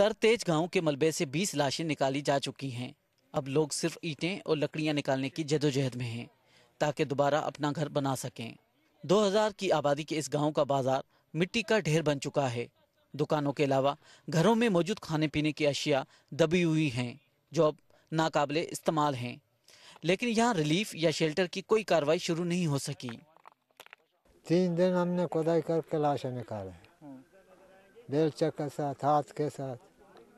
तरतेज गांव के मलबे से 20 लाशें निकाली जा चुकी हैं अब लोग सिर्फ ईंटें और लकड़ियां निकालने की जदोजहद में हैं ताकि दोबारा अपना घर बना सकें 2000 की आबादी के इस गांव का बाजार मिट्टी का ढेर बन चुका है दुकानों के अलावा घरों में मौजूद खाने पीने की अशिया दबी हुई हैं जो अब नाकबले इस्तेमाल हैं लेकिन यहाँ रिलीफ या शेल्टर की कोई कार्रवाई शुरू नहीं हो सकी तीन दिन हमने खुदाई करके लाशें निकाले बेल हम्म। चक्कर साथ हाथ के साथ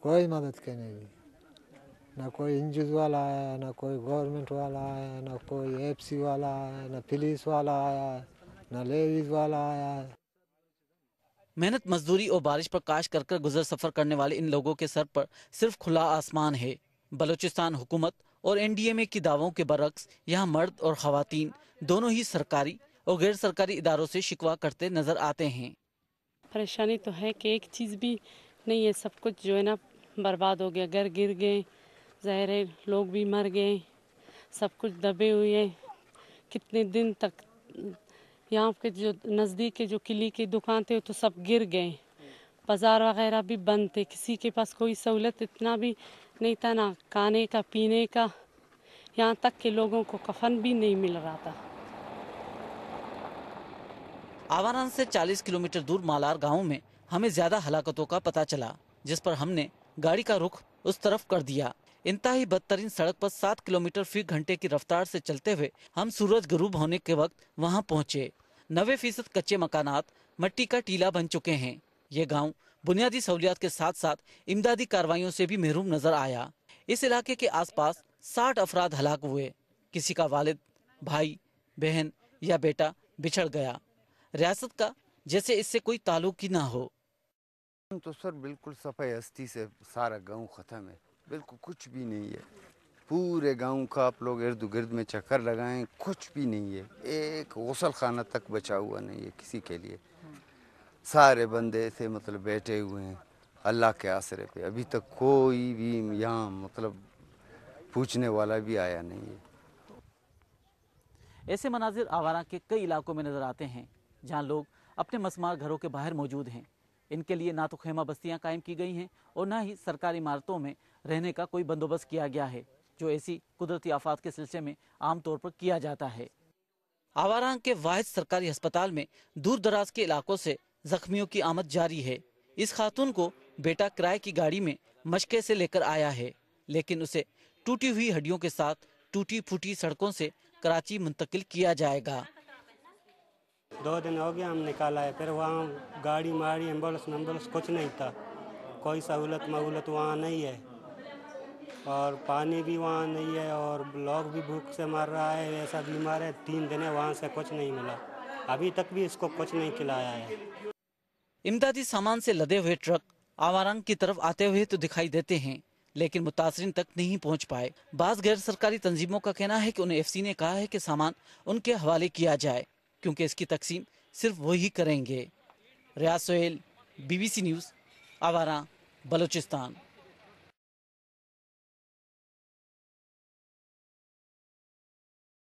कोई मदद के नहीं हुई ना कोई इंजूज वाला आया ना कोई गवर्नमेंट वाला आया ना कोई एफसी वाला आया ना पुलिस वाला आया ना लेडीज वाला आया मेहनत मजदूरी और बारिश पर काश कर कर गुजर सफर करने वाले इन लोगों के सर पर सिर्फ खुला आसमान है बलूचिस्तान हुकूमत और एनडीएमए की दावों के बरक्स यहाँ मर्द और खातन दोनों ही सरकारी और गैर सरकारी इदारों से शिकवा करते नजर आते हैं परेशानी तो है कि एक चीज़ भी नहीं है सब कुछ जो है ना बर्बाद हो गया घर गिर गए जहर लोग भी मर गए सब कुछ दबे हुए कितने दिन तक यहाँ के जो नज़दीक के जो किले की दुकान थे तो सब गिर गए बाज़ार वगैरह भी बंद थे किसी के पास कोई सहूलत इतना भी नहीं था ना खाने का पीने का यहाँ तक के लोगों को कफन भी नहीं मिल रहा था आवारान से 40 किलोमीटर दूर मालार गांव में हमें ज़्यादा हलाकतों का पता चला जिस पर हमने गाड़ी का रुख उस तरफ कर दिया इनता ही बदतरीन सड़क पर सात किलोमीटर फी घंटे की रफ्तार से चलते हुए हम सूरज गरूब होने के वक्त वहां पहुंचे नबे फीसद कच्चे मकानात मट्टी का टीला बन चुके हैं ये गांव बुनियादी सहूलियात के साथ साथ इमदादी कार्रवाइयों से भी महरूम नजर आया इस इलाके के पास साठ अफराद हलाक हुए किसी का वालिद भाई बहन या बेटा बिछड़ गया रियासत का जैसे इससे कोई ताल्लुक ही ना हो तो सर बिल्कुल सफ़ाई हस्ती से सारा गांव ख़त्म है बिल्कुल कुछ भी नहीं है पूरे गांव का आप लोग इर्द गिर्द में चक्कर लगाएं कुछ भी नहीं है एक गसल खाना तक बचा हुआ नहीं है किसी के लिए सारे बंदे ऐसे मतलब बैठे हुए हैं अल्लाह के आसरे पे अभी तक कोई भी यहाँ मतलब पूछने वाला भी आया नहीं है ऐसे मनाजिर आवारा के कई इलाकों में नज़र आते हैं जहाँ लोग अपने मसमार घरों के बाहर मौजूद हैं इनके लिए ना तो खेमा बस्तियाँ कायम की गई हैं और ना ही सरकारी इमारतों में रहने का कोई बंदोबस्त किया गया है जो ऐसी कुदरती आफात के सिलसिले में आमतौर पर किया जाता है आवारांग के वाहिद सरकारी अस्पताल में दूर दराज के इलाकों से जख्मियों की आमद जारी है इस खातून को बेटा किराए की गाड़ी में मशके से लेकर आया है लेकिन उसे टूटी हुई हड्डियों के साथ टूटी फूटी सड़कों से कराची मुंतकिल किया जाएगा दो दिन हो गया हम निकाला है फिर वहाँ गाड़ी मारी एम्बुलेंस एम्बुलेंस कुछ नहीं था कोई सहूलत महूलत वहाँ नहीं है और पानी भी वहाँ नहीं है और लोग भी भूख से मर रहा है ऐसा बीमार है तीन दिन है वहाँ से कुछ नहीं मिला अभी तक भी इसको कुछ नहीं खिलाया है इमदादी सामान से लदे हुए ट्रक आवारंग की तरफ आते हुए तो दिखाई देते हैं लेकिन मुतासरीन तक नहीं पहुंच पाए बाज गैर सरकारी तंजीमों का कहना है कि उन्हें एफसी ने कहा है कि सामान उनके हवाले किया जाए क्योंकि इसकी तकसीम सिर्फ वही करेंगे रियाज सोहेल बीबीसी न्यूज़ आवारा बलूचिस्तान